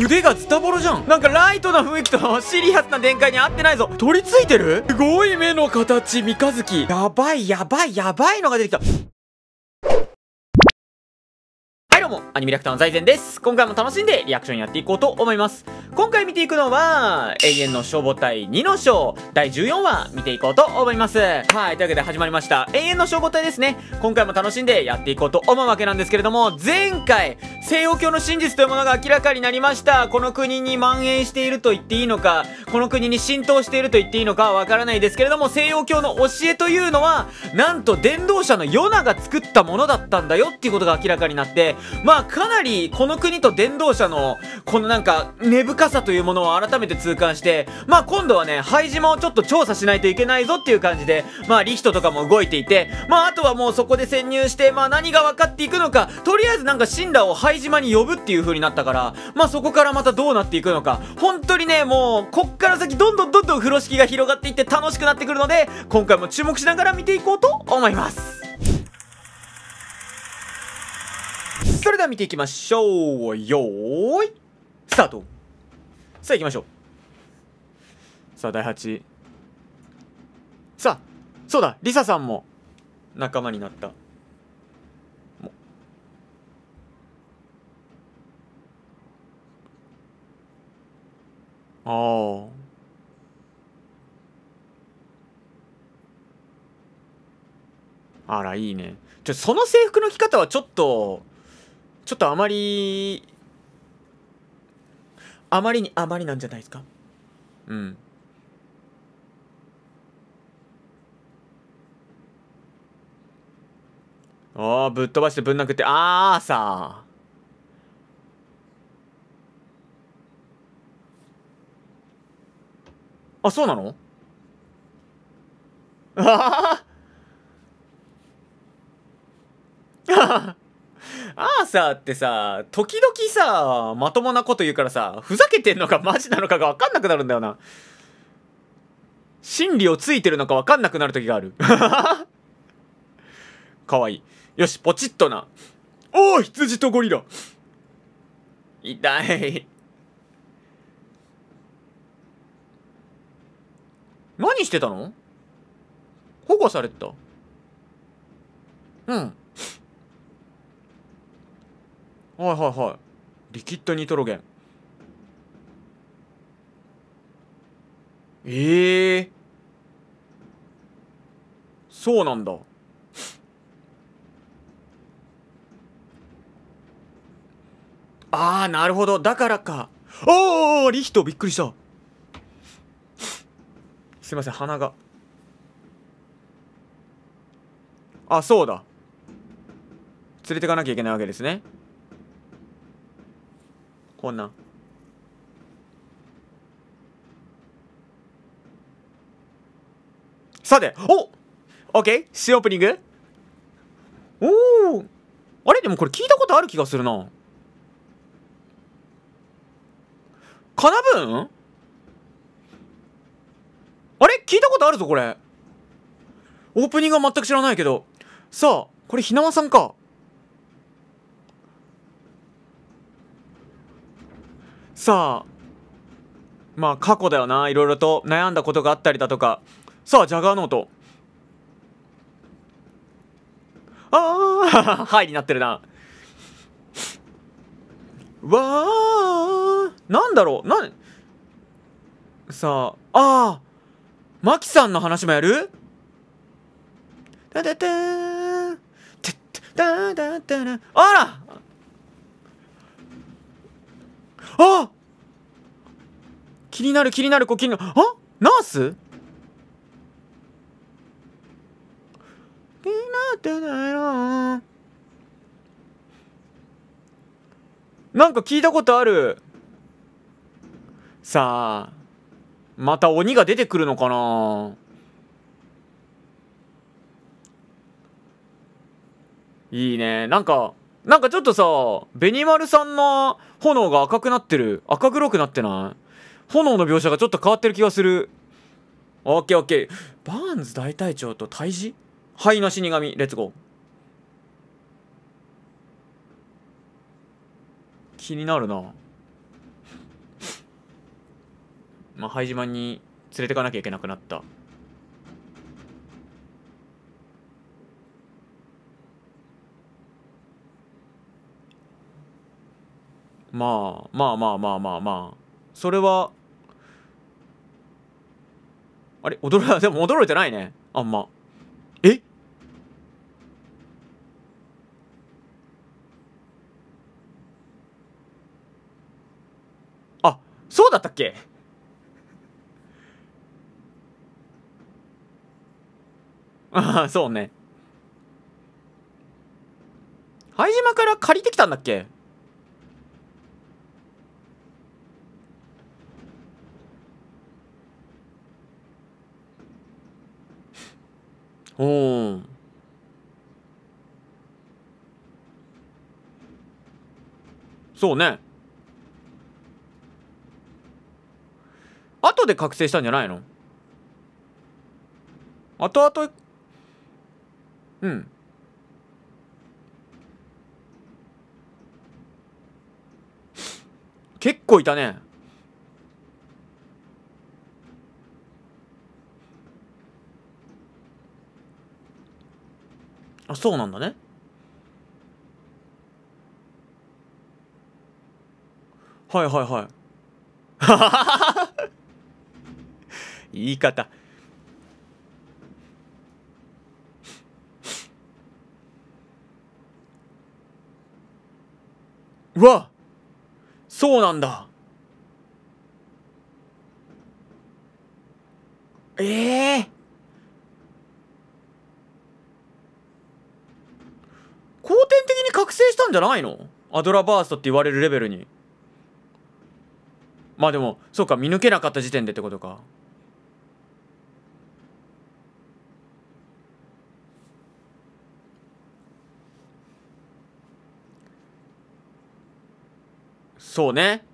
腕がズタボロじゃんなんかライトな雰囲気とシリアスな展開に合ってないぞ取り付いてるすごい目の形三日月やばいやばいやばいのが出てきたもアニメリアクターの財前です。今回も楽しんでリアクションやっていこうと思います。今回見ていくのは、永遠の消防隊2の章、第14話見ていこうと思います。はい、というわけで始まりました。永遠の消防隊ですね。今回も楽しんでやっていこうと思うわけなんですけれども、前回、西洋教の真実というものが明らかになりました。この国に蔓延していると言っていいのか、この国に浸透していると言っていいのかわからないですけれども、西洋教の教えというのは、なんと伝道者のヨナが作ったものだったんだよっていうことが明らかになって、まあかなりこの国と電動車のこのなんか根深さというものを改めて痛感して、まあ今度はね、拝島をちょっと調査しないといけないぞっていう感じで、まあリヒトとかも動いていて、まああとはもうそこで潜入して、まあ何が分かっていくのか、とりあえずなんか神羅を拝島に呼ぶっていう風になったから、まあそこからまたどうなっていくのか、本当にね、もうこっから先どんどんどんどん風呂敷が広がっていって楽しくなってくるので、今回も注目しながら見ていこうと思います。それでは見ていきましょう。よーい、スタートさあ行きましょう。さあ、第8。さあ、そうだ、リサさんも仲間になった。ああ。あら、いいね。ちょ、その制服の着方はちょっと、ちょっとあまり、あまりにあまりなんじゃないですかうん。ああ、ぶっ飛ばしてぶん殴って、ああさあ。あ、そうなのああさってさ、時々さ、まともなこと言うからさ、ふざけてんのかマジなのかがわかんなくなるんだよな。真理をついてるのかわかんなくなる時がある。かわいい。よし、ポチッとな。おお羊とゴリラ痛い。何してたの保護されてたうん。はいはいはいリキッドニトロゲンええー、そうなんだああなるほどだからかおおリヒトびっくりしたすいません鼻があそうだ連れてかなきゃいけないわけですねこんなさて、おケーシオープニングおおあれでもこれ聞いたことある気がするな。かなぶんあれ聞いたことあるぞ、これ。オープニングは全く知らないけど。さあ、これ、ひなわさんか。さあまあ過去だよないろいろと悩んだことがあったりだとかさあジャガーノートああ はいになってるなわあなんだろうなんさあああマキさんの話もやるあらあ気になる気になる子気になるあナース気になってないなんか聞いたことあるさあまた鬼が出てくるのかないいねなんかなんかちょっとさ、ベニマルさんの炎が赤くなってる。赤黒くなってない炎の描写がちょっと変わってる気がする。オッケーオッケー。バーンズ大隊長と退治灰の死神、レッツゴー。気になるな。まあ、灰島に連れてかなきゃいけなくなった。まあまあまあまあまあまあそれはあれ驚いでも驚いてないねあんまえあそうだったっけああそうね拝島から借りてきたんだっけおそうね後で覚醒したんじゃないの後々うん結構いたねあそうなんだねはいはいはい 言い方うわそうなんだええーたんじゃないのアドラバーストって言われるレベルにまあでもそうか見抜けなかった時点でってことかそうね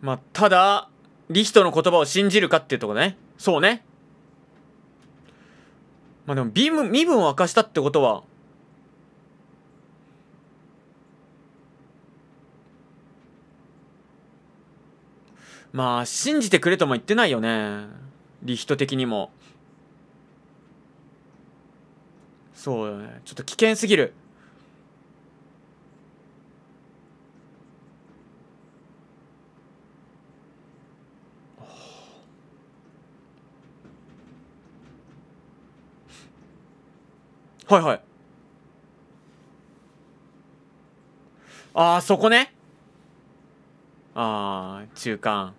まあ、ただ、リヒトの言葉を信じるかっていうとこね。そうね。まあでも、身分、身分を明かしたってことは、まあ、信じてくれとも言ってないよね。リヒト的にも。そうだね。ちょっと危険すぎる。はいはいあそこねああ中間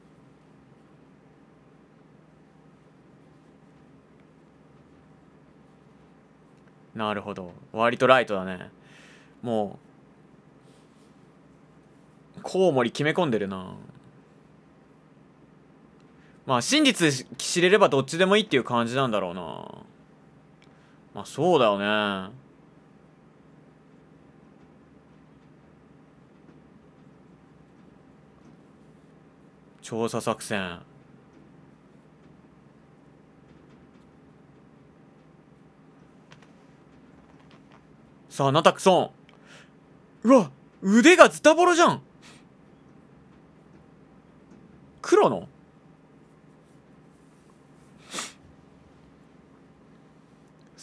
なるほど割とライトだねもうコウモリ決め込んでるなまあ真実知れればどっちでもいいっていう感じなんだろうなまあそうだよね。調査作戦。さあ、ナタクソン。うわ、腕がズタボロじゃん。黒の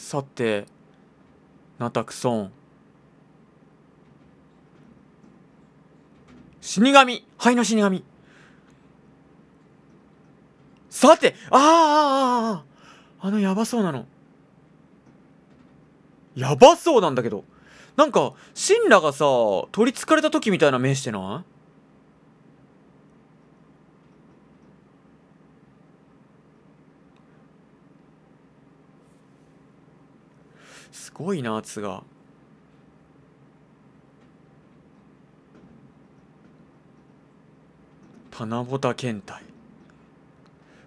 さてナタクソン死神灰の死神さてあああああのヤバそうなのやばそうなんだけどなんか神羅がさ取りつかれた時みたいな目してないごいな圧が。棚ぼた検体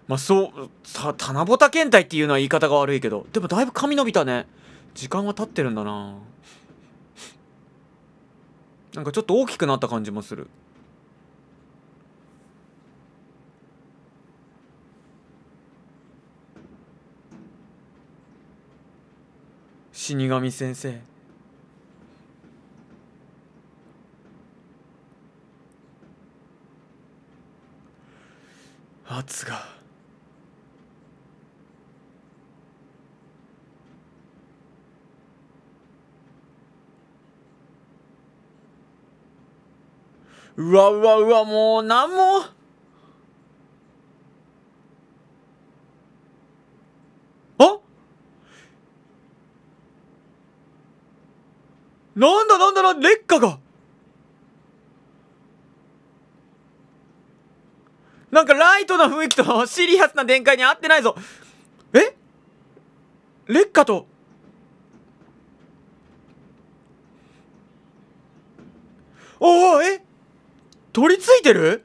まあそうた棚ぼた検体っていうのは言い方が悪いけどでもだいぶ髪伸びたね時間は経ってるんだななんかちょっと大きくなった感じもする死神先生圧がうわうわうわもう何もなんだなんだなんだ、劣化がなんかライトな雰囲気とシリアスな展開に合ってないぞ。え劣化と。おおえ取り付いてる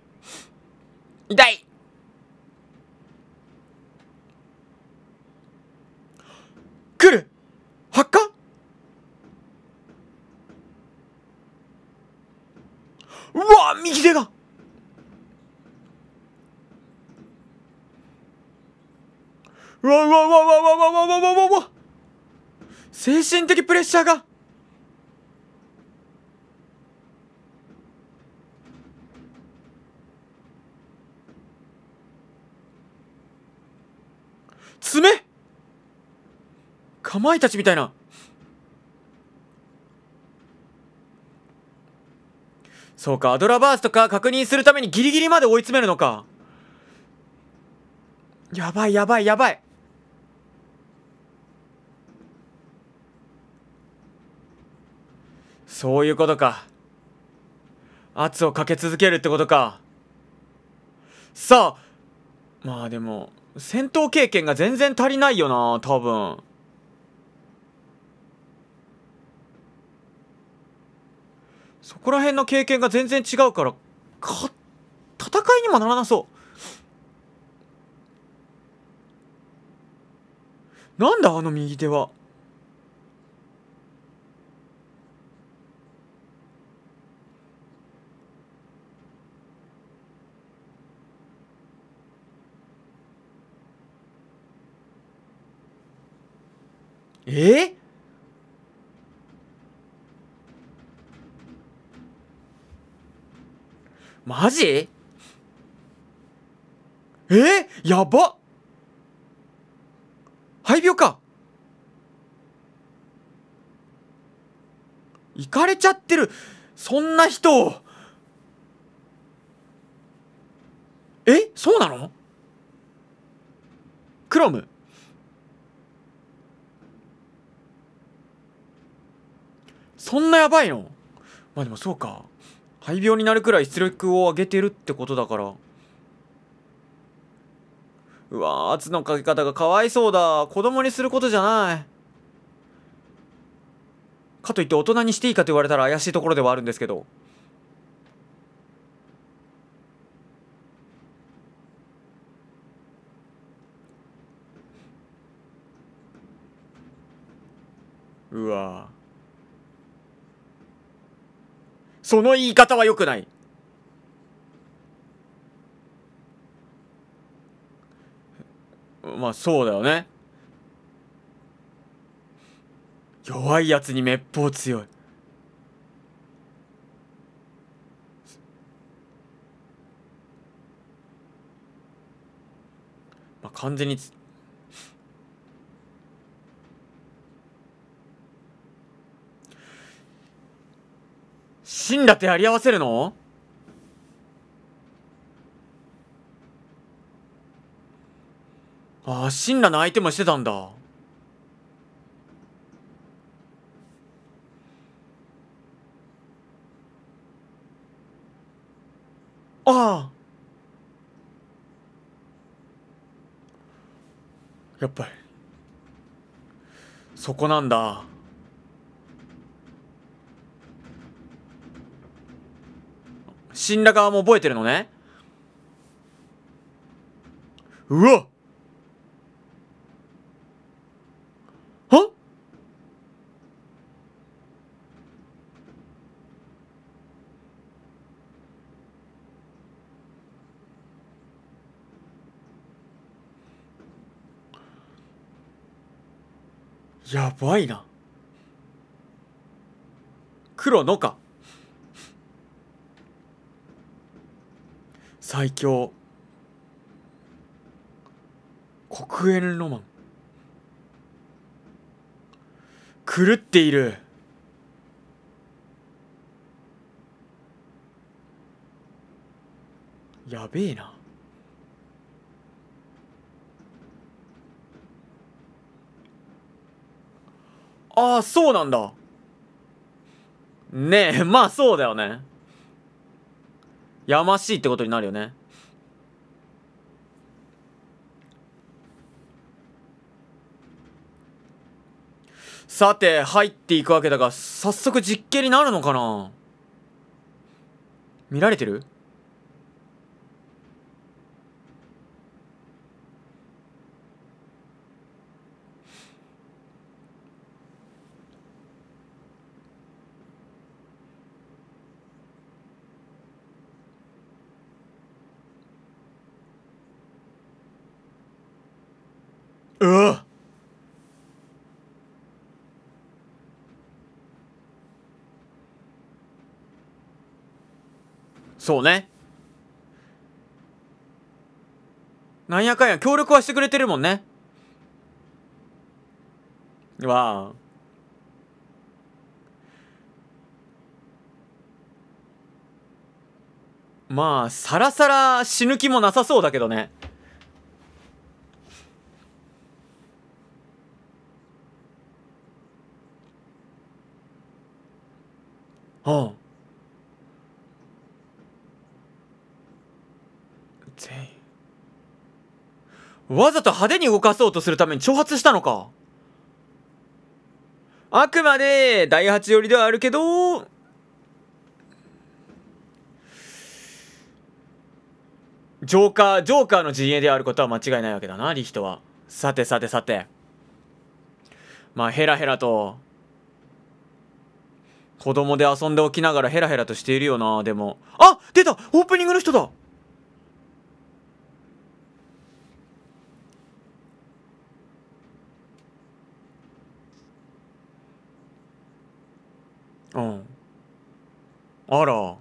痛い来る発火右手がうわうわうわうわうわうわうわうわうわうわ精神的プレッシャーが爪かまいたちみたいなそうか、アドラバースとか確認するためにギリギリまで追い詰めるのか。やばいやばいやばい。そういうことか。圧をかけ続けるってことか。さあ、まあでも、戦闘経験が全然足りないよな、多分。そこら辺の経験が全然違うからか戦いにもならなそうなんだあの右手はえー、マジえやば廃病か行かれちゃってるそんな人えそうなのクロムそんなやばいのまあでもそうか肺病になるくらい出力を上げてるってことだからうわ圧のかけ方がかわいそうだ子供にすることじゃないかといって大人にしていいかと言われたら怪しいところではあるんですけどうわその言い方は良くない。まあそうだよね。弱いやつに滅法強い。まあ完全に死んだてやり合わせるのああ、死んだの相手もしてたんだ。ああやっぱりそこなんだ死羅側も覚えてるのね。うわはやばいな。黒のか。最強黒煙ロマン狂っているやべえなああそうなんだねえまあそうだよねやましいってことになるよねさて入っていくわけだが早速実験になるのかな見られてるそうね。なんやかんや、協力はしてくれてるもんね。わあ。まあ、さらさら死ぬ気もなさそうだけどね。はあ。わざと派手に動かそうとするために挑発したのか。あくまで、第ツ寄りではあるけど、ジョーカー、ジョーカーの陣営であることは間違いないわけだな、リヒトは。さてさてさて。まあ、ヘラヘラと、子供で遊んでおきながらヘラヘラとしているよな、でも。あ出たオープニングの人だあら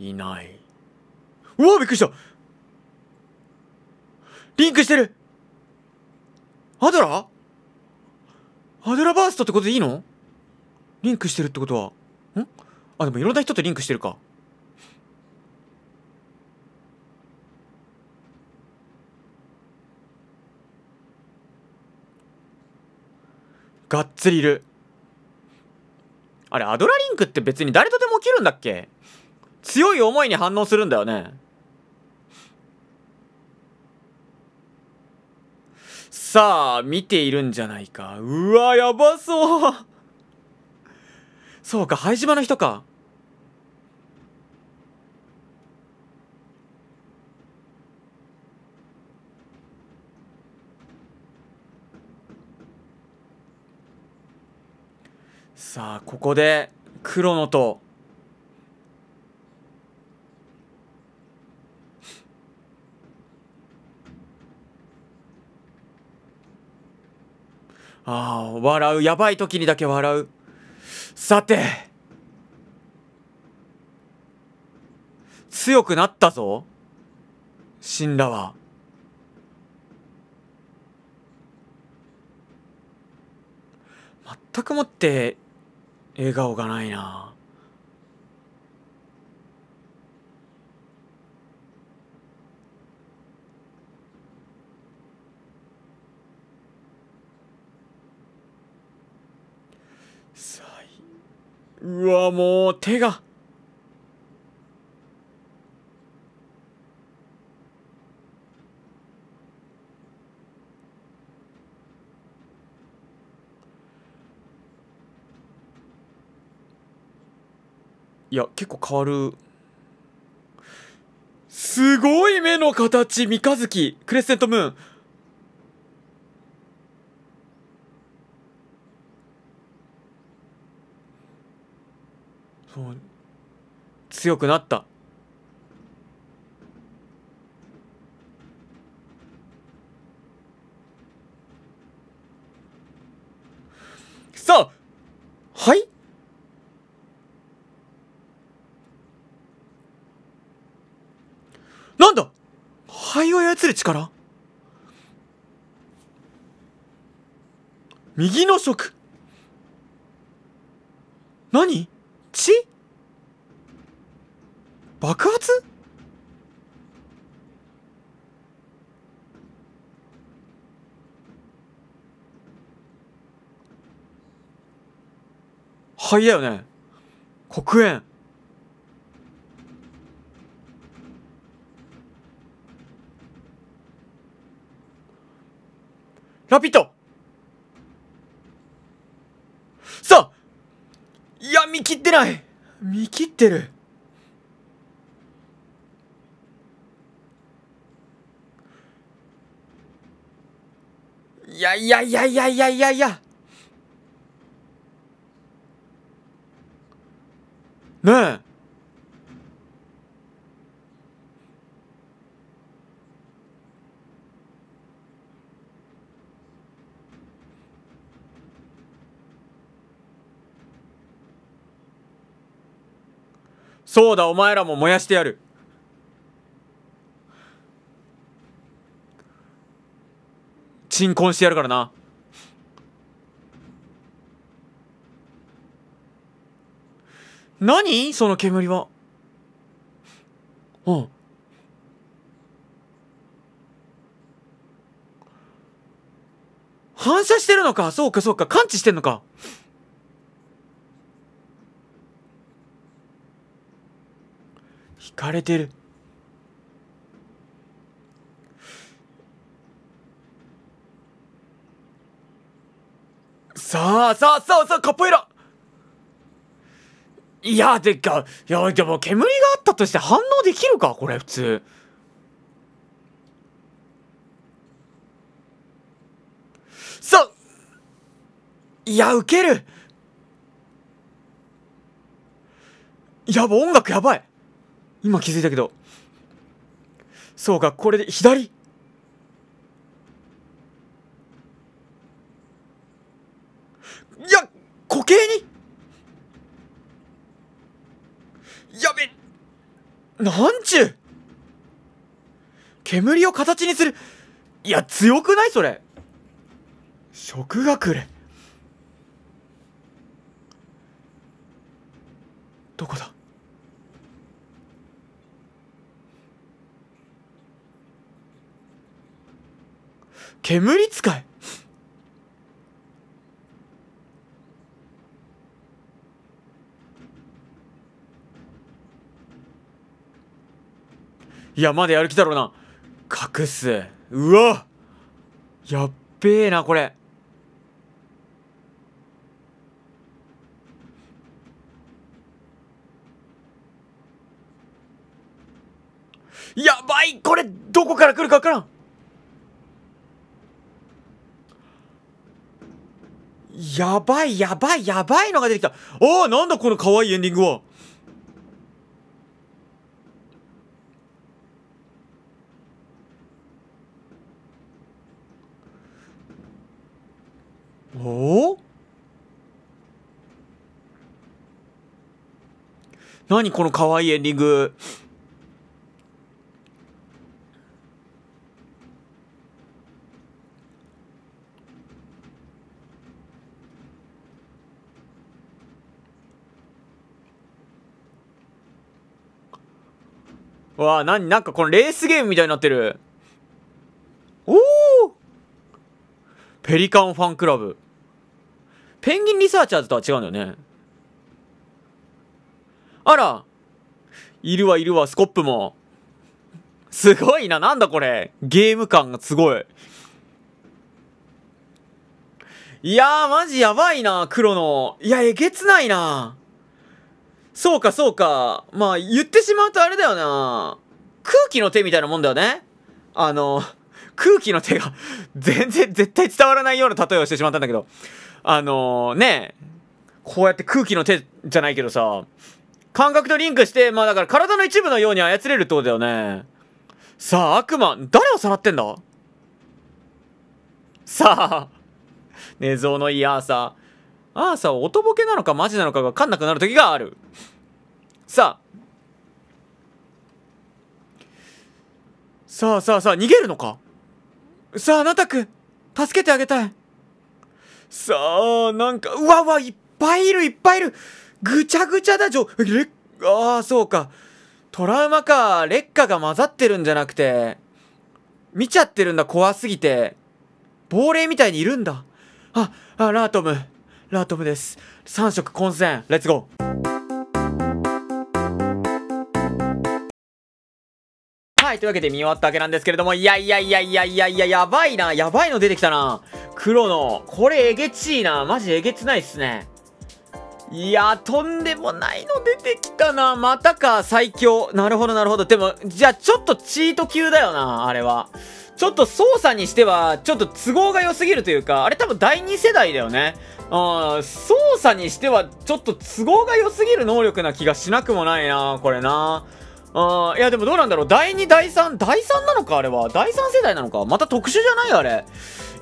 いないうわびっくりしたリンクしてるアドラアドラバーストってことでいいのリンクしてるってことはんあでもいろんな人とリンクしてるかがっつりいる。あれ、アドラリンクって別に誰とでも起きるんだっけ強い思いに反応するんだよね。さあ、見ているんじゃないか。うわ、やばそう。そうか、拝島の人か。さあここで黒野とああ笑うやばい時にだけ笑うさて強くなったぞシンラは。全くもって笑顔がないなうわもう手がいや、結構変わる。すごい目の形三日月クレッセントムーンそう強くなったさあはいを操る力右の食何血爆発灰だよね黒煙ラピットさあいや、見切ってない見切ってるいやいやいやいやいやいやいやねえそうだお前らも燃やしてやる鎮魂してやるからな何その煙はうん反射してるのかそうかそうか感知してんのか枯かれてるさあさあさあさあカポエラいやてかいやでも煙があったとして反応できるかこれ普通さいやウケるやば音楽やばい今気づいたけどそうかこれで左いや固形にやべなんちゅう煙を形にするいや強くないそれ食学。れ煙使いいや、まだやる気だろうな。隠す。うわやっべえな、これ。やばいこれ、どこから来るか分からんやばい、やばい、やばいのが出てきた。おお、なんだこの可愛いエンディングは。おお何この可愛いエンディング。わあ、ななんかこのレースゲームみたいになってる。おおペリカンファンクラブ。ペンギンリサーチャーズとは違うんだよね。あらいるわいるわ、スコップも。すごいな、なんだこれ。ゲーム感がすごい。いやー、マジやばいな、黒の。いや、えげつないな。そうかそうか。まあ、言ってしまうとあれだよな。空気の手みたいなもんだよね。あの、空気の手が 全然絶対伝わらないような例えをしてしまったんだけど。あのねこうやって空気の手じゃないけどさ、感覚とリンクして、まあだから体の一部のように操れるってことだよね。さあ、悪魔、誰をさらってんださあ、寝相のいいーアーサーは音ボなのかマジなのかが分かんなくなる時がある。さあ。さあさあさあ、逃げるのかさあ、あなたく、助けてあげたい。さあ、なんか、うわわ、いっぱいいる、いっぱいいる。ぐちゃぐちゃだ、じょ、レああ、そうか。トラウマか、劣化が混ざってるんじゃなくて、見ちゃってるんだ、怖すぎて。亡霊みたいにいるんだ。あ、あ、ラートム。ラトムです。三色混戦、レッツゴーはい、というわけで見終わったわけなんですけれども、いやいやいやいやいやいや、やばいな、やばいの出てきたな。黒の、これえげちいな、マジえげつないっすね。いやとんでもないの出てきたな。またか、最強。なるほど、なるほど。でも、じゃあ、ちょっとチート級だよな、あれは。ちょっと操作にしては、ちょっと都合が良すぎるというか、あれ多分第2世代だよね。うん、操作にしては、ちょっと都合が良すぎる能力な気がしなくもないな、これな。あいやでもどうなんだろう。第2、第3、第3なのかあれは。第3世代なのかまた特殊じゃないあれ。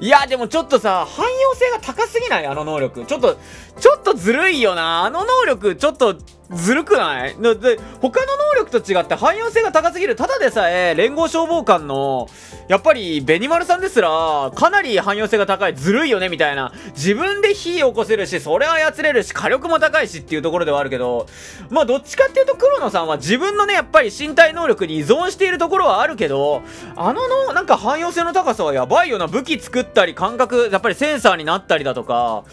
いや、でもちょっとさ、汎用性が高すぎないあの能力。ちょっと、ちょっとずるいよな。あの能力、ちょっと、ずるくないだっ他の能力と違って汎用性が高すぎる。ただでさえ、連合消防官の、やっぱり、ベニマルさんですら、かなり汎用性が高い。ずるいよね、みたいな。自分で火起こせるし、それは操れるし、火力も高いしっていうところではあるけど、まあ、どっちかっていうと黒野さんは自分のね、やっぱり身体能力に依存しているところはあるけど、あのの、なんか汎用性の高さはやばいよな。武器作っったり、感覚、やっぱりセンサーになったりだとか、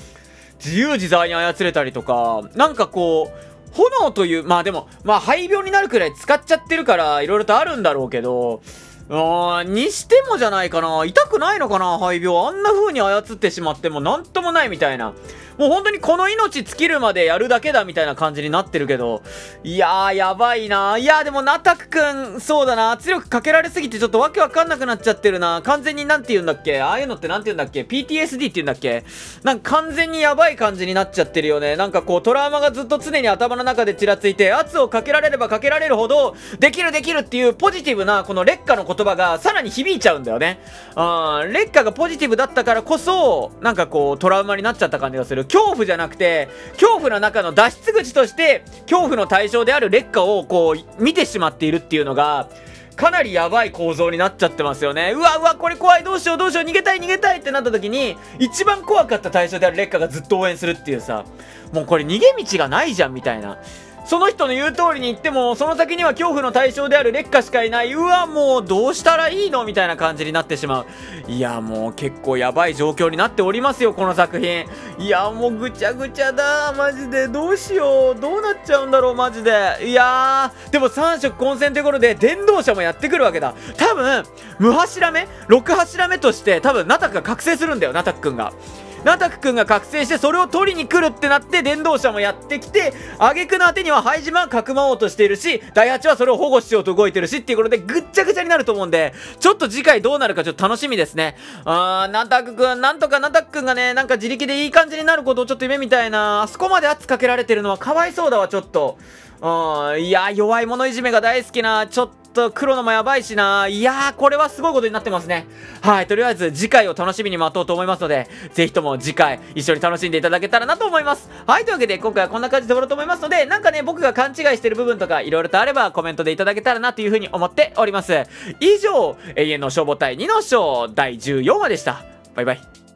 自由自在に操れたりとか、なんかこう、炎という、まあでも、まあ廃病になるくらい使っちゃってるから、いろいろとあるんだろうけど、ああにしてもじゃないかな。痛くないのかな、肺病。あんな風に操ってしまってもなんともないみたいな。もう本当にこの命尽きるまでやるだけだみたいな感じになってるけど。いやー、やばいな。いやー、でも、ナタクくん、そうだな。圧力かけられすぎてちょっとわけわかんなくなっちゃってるな。完全になんて言うんだっけああいうのってなんて言うんだっけ ?PTSD って言うんだっけなんか完全にやばい感じになっちゃってるよね。なんかこう、トラウマがずっと常に頭の中でちらついて、圧をかけられればかけられるほど、できるできるっていうポジティブな、この劣化のこと葉がさらに響いちゃうんだよね。うん、劣化がポジティブだったからこそ、なんかこう、トラウマになっちゃった感じがする。恐怖じゃなくて、恐怖の中の脱出口として、恐怖の対象である劣化をこう、見てしまっているっていうのが、かなりやばい構造になっちゃってますよね。うわうわ、これ怖い、どうしよう、どうしよう、逃げたい、逃げたいってなった時に、一番怖かった対象である劣化がずっと応援するっていうさ、もうこれ逃げ道がないじゃん、みたいな。その人の言う通りに行っても、その先には恐怖の対象である劣化しかいない。うわ、もうどうしたらいいのみたいな感じになってしまう。いや、もう結構やばい状況になっておりますよ、この作品。いや、もうぐちゃぐちゃだ。マジで。どうしよう。どうなっちゃうんだろう、マジで。いやー。でも3色混戦ということで、電動車もやってくるわけだ。多分、無柱目 ?6 柱目として、多分、ナタクが覚醒するんだよ、ナタクくんが。ナタク君が覚醒してそれを取りに来るってなって電動車もやってきて挙句の果てにはジ島はかくまおうとしているしダイハチはそれを保護しようと動いてるしっていうことでぐっちゃぐちゃになると思うんでちょっと次回どうなるかちょっと楽しみですねあーナタク君なんとかナタク君がねなんか自力でいい感じになることをちょっと夢みたいなあそこまで圧かけられてるのはかわいそうだわちょっとうんいや弱い者いじめが大好きなちょっとと黒のもやばいしな。いやー、これはすごいことになってますね。はい、とりあえず次回を楽しみに待とうと思いますので、ぜひとも次回一緒に楽しんでいただけたらなと思います。はい、というわけで今回はこんな感じで終わろうと思いますので、なんかね、僕が勘違いしてる部分とか色々とあればコメントでいただけたらなというふうに思っております。以上、永遠の消防隊2の章第14話でした。バイバイ。